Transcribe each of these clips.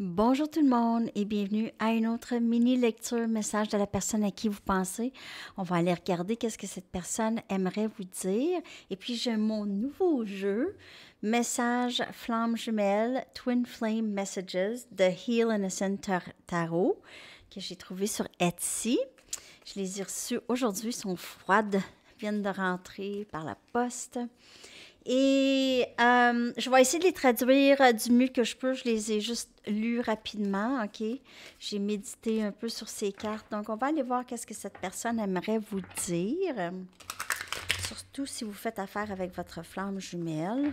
Bonjour tout le monde et bienvenue à une autre mini lecture message de la personne à qui vous pensez. On va aller regarder qu'est-ce que cette personne aimerait vous dire. Et puis j'ai mon nouveau jeu, message flamme jumelle, Twin Flame Messages de Heal Innocent Tarot que j'ai trouvé sur Etsy. Je les ai reçus aujourd'hui, sont froides, viennent de rentrer par la poste. Et euh, je vais essayer de les traduire euh, du mieux que je peux. Je les ai juste lus rapidement, OK? J'ai médité un peu sur ces cartes. Donc, on va aller voir qu'est-ce que cette personne aimerait vous dire. Surtout si vous faites affaire avec votre flamme jumelle.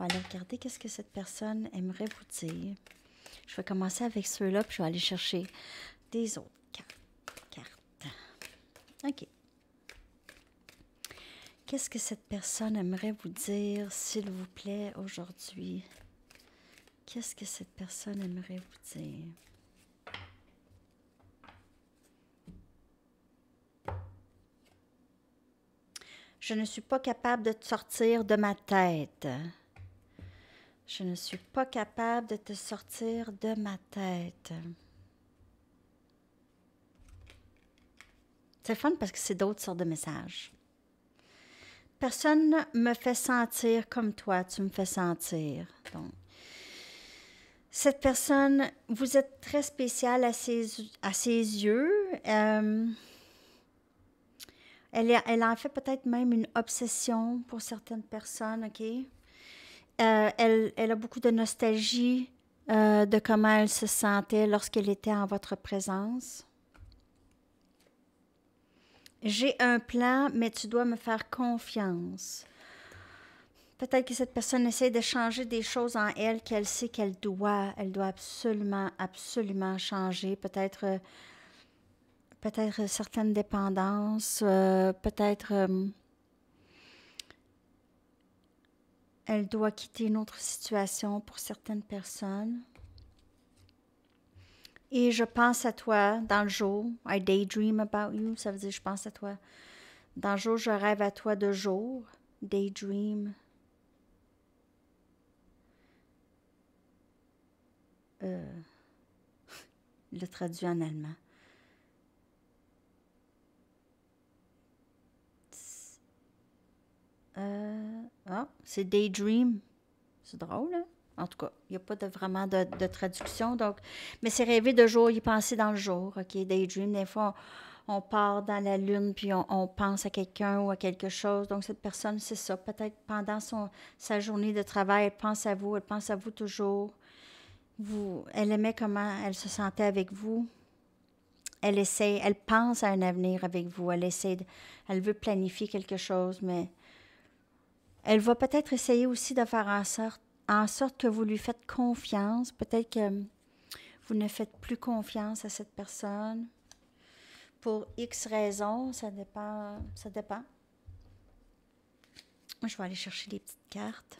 On va aller regarder qu'est-ce que cette personne aimerait vous dire. Je vais commencer avec ceux-là, puis je vais aller chercher des autres cartes. OK. Qu'est-ce que cette personne aimerait vous dire, s'il vous plaît, aujourd'hui? Qu'est-ce que cette personne aimerait vous dire? Je ne suis pas capable de te sortir de ma tête. Je ne suis pas capable de te sortir de ma tête. C'est fun parce que c'est d'autres sortes de messages personne me fait sentir comme toi, tu me fais sentir. cette personne, vous êtes très spéciale à ses, à ses yeux. Euh, elle, en fait peut-être même une obsession pour certaines personnes, OK? Euh, elle, a beaucoup de nostalgie euh, de comment elle se sentait lorsqu'elle était en votre présence j'ai un plan, mais tu dois me faire confiance. Peut-être que cette personne essaie de changer des choses en elle qu'elle sait qu'elle doit, elle doit absolument, absolument changer. Peut-être, euh, peut-être certaines dépendances, euh, peut-être euh, elle doit quitter une autre situation pour certaines personnes. Et je pense à toi dans le jour. I daydream about you. Ça veut dire je pense à toi. Dans le jour, je rêve à toi de jour. Daydream. Euh, le traduit en allemand. Euh, oh, c'est daydream. C'est drôle, hein? En tout cas, il n'y a pas de, vraiment de, traduction. Donc, mais c'est rêver de jour, y penser dans le jour. OK, daydream, des fois, on, part dans la lune, puis on, pense à quelqu'un ou à quelque chose. Donc, cette personne, c'est ça. Peut-être pendant son, sa journée de travail, elle pense à vous, elle pense à vous toujours. Vous, elle aimait comment elle se sentait avec vous. Elle essaie, elle pense à un avenir avec vous. Elle essaie, elle veut planifier quelque chose, mais elle va peut-être essayer aussi de faire en sorte en sorte que vous lui faites confiance. Peut-être que vous ne faites plus confiance à cette personne pour X raisons, ça dépend, ça dépend. Je vais aller chercher les petites cartes.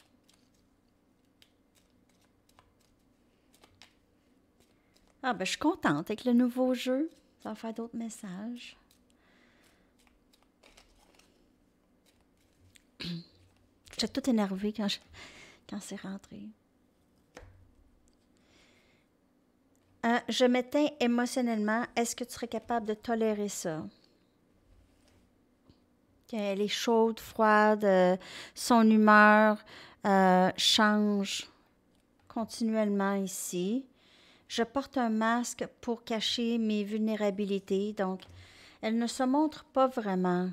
Ah ben je suis contente avec le nouveau jeu. Ça va faire d'autres messages. suis tout énervée quand je quand c'est rentré. Hein, je m'éteins émotionnellement. Est-ce que tu serais capable de tolérer ça? Elle est chaude, froide, euh, son humeur euh, change continuellement ici. Je porte un masque pour cacher mes vulnérabilités. Donc, elle ne se montre pas vraiment,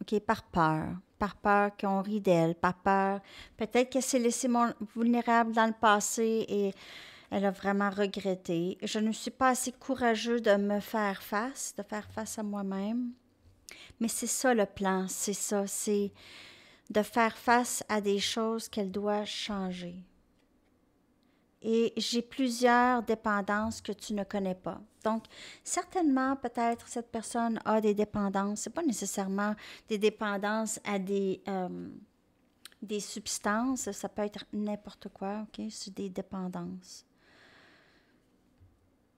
OK, par peur par peur qu'on rit d'elle, par peur. Peut-être qu'elle s'est laissée vulnérable dans le passé et elle a vraiment regretté. Je ne suis pas assez courageux de me faire face, de faire face à moi-même. Mais c'est ça le plan, c'est ça, c'est de faire face à des choses qu'elle doit changer et j'ai plusieurs dépendances que tu ne connais pas. Donc, certainement, peut-être cette personne a des dépendances. Ce pas nécessairement des dépendances à des, euh, des substances. Ça peut être n'importe quoi, OK? C'est des dépendances.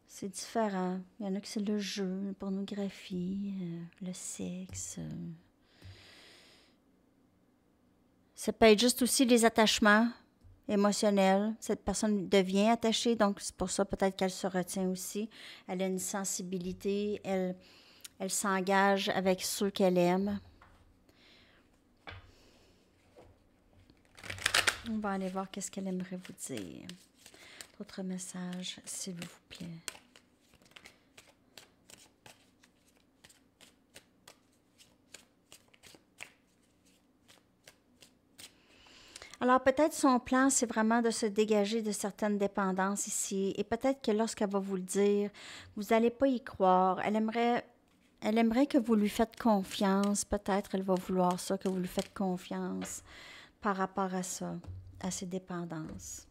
C'est différent. Il y en a qui c'est le jeu, la pornographie, euh, le sexe. Euh. Ça peut être juste aussi les attachements émotionnelle. Cette personne devient attachée, donc c'est pour ça peut-être qu'elle se retient aussi. Elle a une sensibilité, elle, elle s'engage avec ceux qu'elle aime. On va aller voir qu'est-ce qu'elle aimerait vous dire. Autre message, s'il vous plaît. Alors peut-être son plan, c'est vraiment de se dégager de certaines dépendances ici. Et peut-être que lorsqu'elle va vous le dire, vous n'allez pas y croire. Elle aimerait, elle aimerait que vous lui faites confiance. Peut-être elle va vouloir ça, que vous lui faites confiance par rapport à ça, à ses dépendances.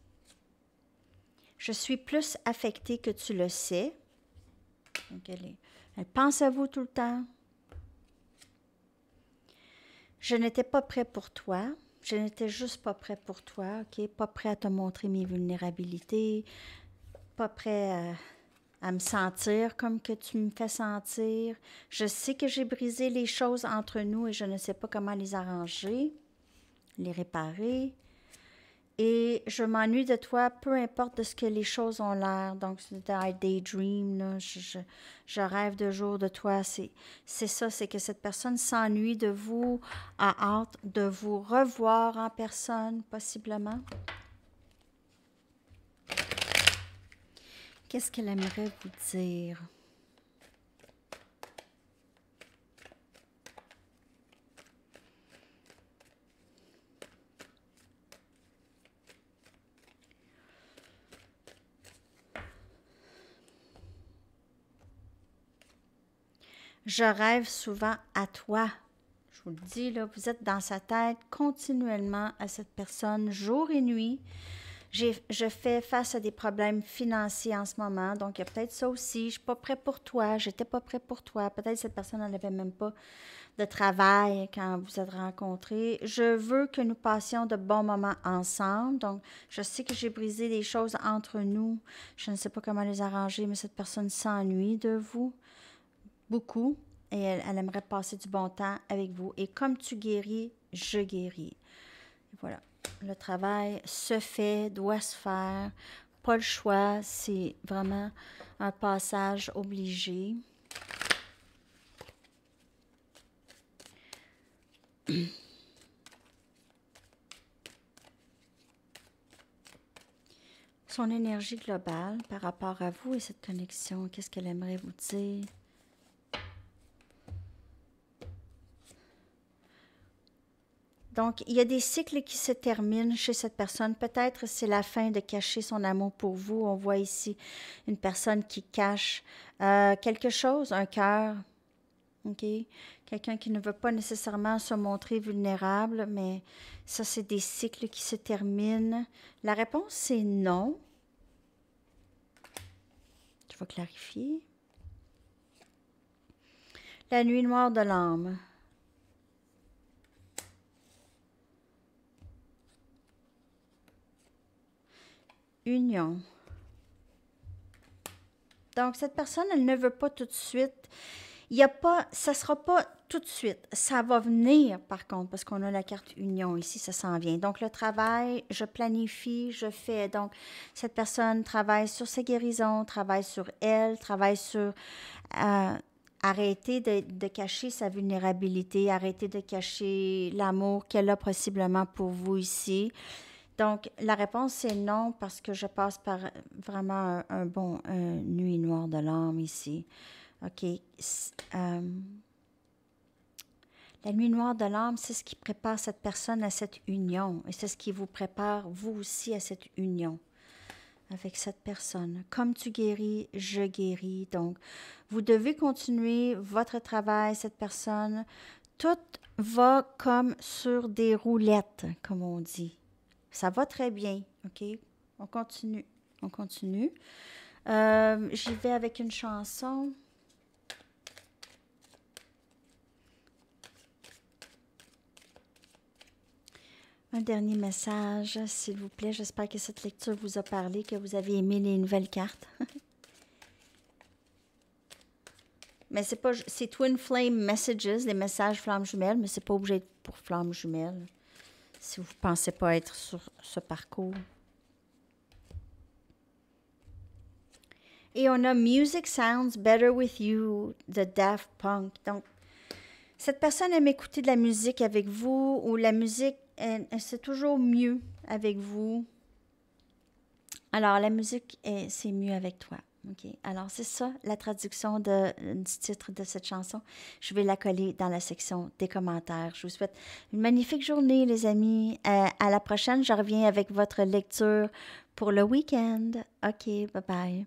Je suis plus affectée que tu le sais. elle, elle pense à vous tout le temps. Je n'étais pas prêt pour toi je n'étais juste pas prêt pour toi, ok? Pas prêt à te montrer mes vulnérabilités, pas prêt à, me sentir comme que tu me fais sentir. Je sais que j'ai brisé les choses entre nous et je ne sais pas comment les arranger, les réparer, et je m'ennuie de toi, peu importe de ce que les choses ont l'air. Donc, c'est un « daydream, je, je, rêve de jour de toi. C'est ça, c'est que cette personne s'ennuie de vous, a hâte de vous revoir en personne, possiblement. Qu'est-ce qu'elle aimerait vous dire? Je rêve souvent à toi. Je vous le dis, là, vous êtes dans sa tête continuellement à cette personne jour et nuit. Je fais face à des problèmes financiers en ce moment, donc il y a peut-être ça aussi. Je suis pas prêt pour toi, j'étais pas prêt pour toi. Peut-être cette personne n'avait même pas de travail quand vous êtes rencontrés. Je veux que nous passions de bons moments ensemble. Donc, je sais que j'ai brisé des choses entre nous. Je ne sais pas comment les arranger, mais cette personne s'ennuie de vous et elle, elle, aimerait passer du bon temps avec vous. Et comme tu guéris, je guéris. Voilà, le travail se fait, doit se faire. Pas le choix, c'est vraiment un passage obligé. Son énergie globale par rapport à vous et cette connexion, qu'est-ce qu'elle aimerait vous dire? Donc, il y a des cycles qui se terminent chez cette personne. Peut-être c'est la fin de cacher son amour pour vous. On voit ici une personne qui cache euh, quelque chose, un cœur. OK? Quelqu'un qui ne veut pas nécessairement se montrer vulnérable, mais ça, c'est des cycles qui se terminent. La réponse, c'est non. Je vais clarifier. La nuit noire de l'âme. union. Donc, cette personne, elle ne veut pas tout de suite. Il y a pas, ça ne sera pas tout de suite. Ça va venir, par contre, parce qu'on a la carte union ici, ça s'en vient. Donc, le travail, je planifie, je fais. Donc, cette personne travaille sur ses guérisons, travaille sur elle, travaille sur euh, arrêter de, de, cacher sa vulnérabilité, arrêter de cacher l'amour qu'elle a possiblement pour vous ici. Donc, la réponse, est non, parce que je passe par vraiment un, bon nuit noire de l'âme ici. OK. Euh, la nuit noire de l'âme, c'est ce qui prépare cette personne à cette union. Et c'est ce qui vous prépare, vous aussi, à cette union avec cette personne. Comme tu guéris, je guéris. Donc, vous devez continuer votre travail, cette personne. Tout va comme sur des roulettes, comme on dit. Ça va très bien, OK? On continue, on continue. Euh, j'y vais avec une chanson. Un dernier message, s'il vous plaît. J'espère que cette lecture vous a parlé, que vous avez aimé les nouvelles cartes. mais c'est pas, c'est Twin Flame Messages, les messages flammes jumelles, mais c'est pas obligé pour flammes jumelles si vous ne pensez pas être sur ce parcours. Et on a Music Sounds Better With You de Daft Punk. Donc, cette personne aime écouter de la musique avec vous ou la musique, c'est toujours mieux avec vous. Alors, la musique, c'est mieux avec toi. OK. Alors, c'est ça, la traduction euh, du titre de cette chanson. Je vais la coller dans la section des commentaires. Je vous souhaite une magnifique journée, les amis. Euh, à la prochaine, je reviens avec votre lecture pour le week-end. OK, bye bye.